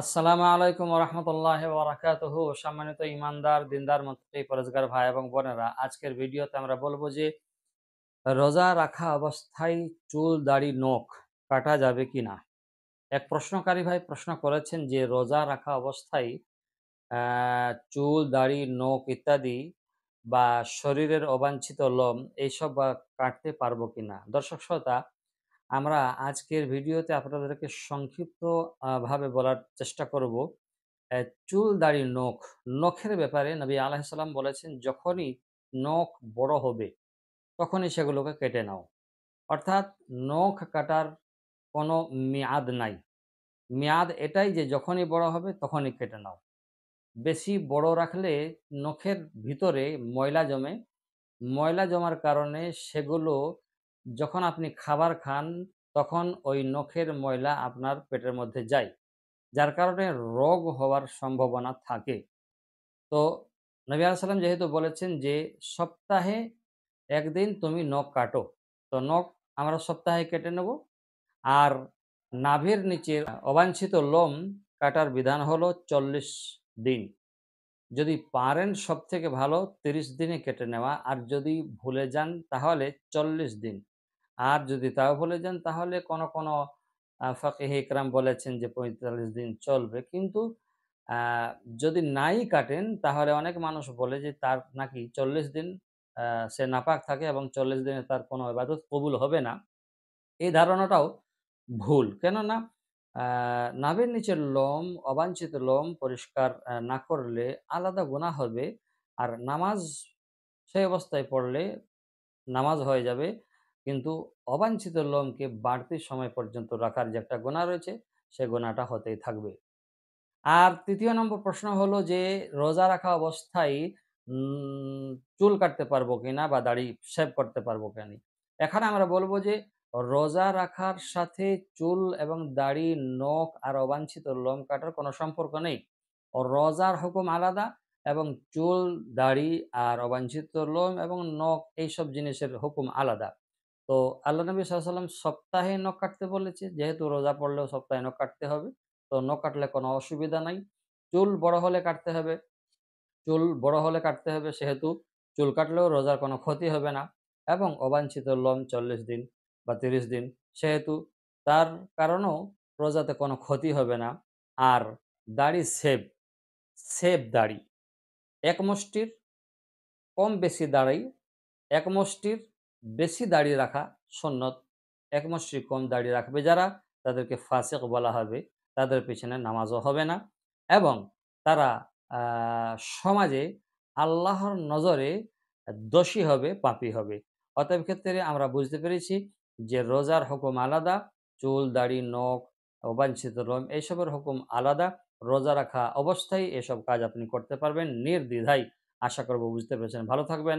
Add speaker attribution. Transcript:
Speaker 1: আসসালামু আলাইকুম রহমতুল্লাহ হু সম্মানিত ইমানদার দিনদার মন্ত্রী পরেজগার ভাই এবং বোনেরা আজকের ভিডিওতে আমরা বলবো যে রোজা রাখা অবস্থায় চুল দাড়ি নখ কাটা যাবে কি না এক প্রশ্নকারী ভাই প্রশ্ন করেছেন যে রোজা রাখা অবস্থায় চুল দাড়ি নখ ইত্যাদি বা শরীরের অবাঞ্ছিত লোম এইসব কাটতে পারবো কি না দর্শক শ্রোতা আমরা আজকের ভিডিওতে আপনাদেরকে সংক্ষিপ্তভাবে বলার চেষ্টা করব চুল দাড়ি নখ নখের ব্যাপারে নবী সাল্লাম বলেছেন যখনই নখ বড় হবে তখনই সেগুলোকে কেটে নাও অর্থাৎ নখ কাটার কোনো মেয়াদ নাই মেয়াদ এটাই যে যখনই বড় হবে তখনই কেটে নাও বেশি বড় রাখলে নখের ভিতরে ময়লা জমে ময়লা জমার কারণে সেগুলো যখন আপনি খাবার খান তখন ওই নখের ময়লা আপনার পেটের মধ্যে যায় যার কারণে রোগ হওয়ার সম্ভাবনা থাকে তো নবী আলাইসাল্লাম যেহেতু বলেছেন যে সপ্তাহে একদিন তুমি নখ কাটো তো নখ আমরা সপ্তাহে কেটে নেব আর নাভির নিচের অবাঞ্ছিত লোম কাটার বিধান হলো চল্লিশ দিন যদি পারেন সবথেকে ভালো ৩০ দিনে কেটে নেওয়া আর যদি ভুলে যান তাহলে চল্লিশ দিন আর যদি তাও বলে যান তাহলে কোনো কোনো ফাঁকে ইকরাম বলেছেন যে পঁয়তাল্লিশ দিন চলবে কিন্তু যদি নাই কাটেন তাহলে অনেক মানুষ বলে যে তার নাকি চল্লিশ দিন সে নাপাক থাকে এবং চল্লিশ দিনে তার কোনো ইবাদত কবুল হবে না এই ধারণাটাও ভুল কেননা নাভের নিচের লোম অবাঞ্ছিত লোম পরিষ্কার না করলে আলাদা গুণা হবে আর নামাজ সেই অবস্থায় পড়লে নামাজ হয়ে যাবে কিন্তু অবাঞ্ছিত লোমকে বাড়তি সময় পর্যন্ত রাখার যে একটা গোনা রয়েছে সে গোনাটা হতেই থাকবে আর তৃতীয় নম্বর প্রশ্ন হলো যে রোজা রাখা অবস্থায় চুল কাটতে পারবো কিনা বা দাড়ি সেভ করতে পারবো কিনা এখানে আমরা বলবো যে রোজা রাখার সাথে চুল এবং দাড়ি নখ আর অবাঞ্ছিত লোম কাটার কোনো সম্পর্ক নেই রোজার হুকুম আলাদা এবং চুল দাড়ি আর অবাঞ্ছিত লোম এবং নখ এইসব জিনিসের হুকুম আলাদা তো আল্লাহ নবী সাল্লাম সপ্তাহে নখ কাটতে বলেছে যেহেতু রোজা পড়লেও সপ্তাহে নখ কাটতে হবে তো নখ কাটলে কোনো অসুবিধা নাই চুল বড় হলে কাটতে হবে চুল বড় হলে কাটতে হবে সেহেতু চুল কাটলেও রোজার কোনো ক্ষতি হবে না এবং অবাঞ্ছিত লম চল্লিশ দিন বা তিরিশ দিন সেহেতু তার কারণেও রোজাতে কোনো ক্ষতি হবে না আর দাড়ি সেভ সেভ দাড়ি এক মুষ্টির কম বেশি দাঁড়াই এক মুষ্টির বেশি দাঁড়িয়ে রাখা সন্ন্যত একমশ্রী কম দাঁড়িয়ে রাখবে যারা তাদেরকে ফাঁসেক বলা হবে তাদের পিছনে নামাজও হবে না এবং তারা সমাজে আল্লাহর নজরে দোষী হবে পাপি হবে অতএব ক্ষেত্রে আমরা বুঝতে পেরেছি যে রোজার হুকুম আলাদা চুল দাড়ি নখ অবাঞ্ছিত রম এইসবের হুকুম আলাদা রোজা রাখা অবস্থায় এসব কাজ আপনি করতে পারবেন নির্দ্বিধায় আশা করব বুঝতে পেরেছেন ভালো থাকবেন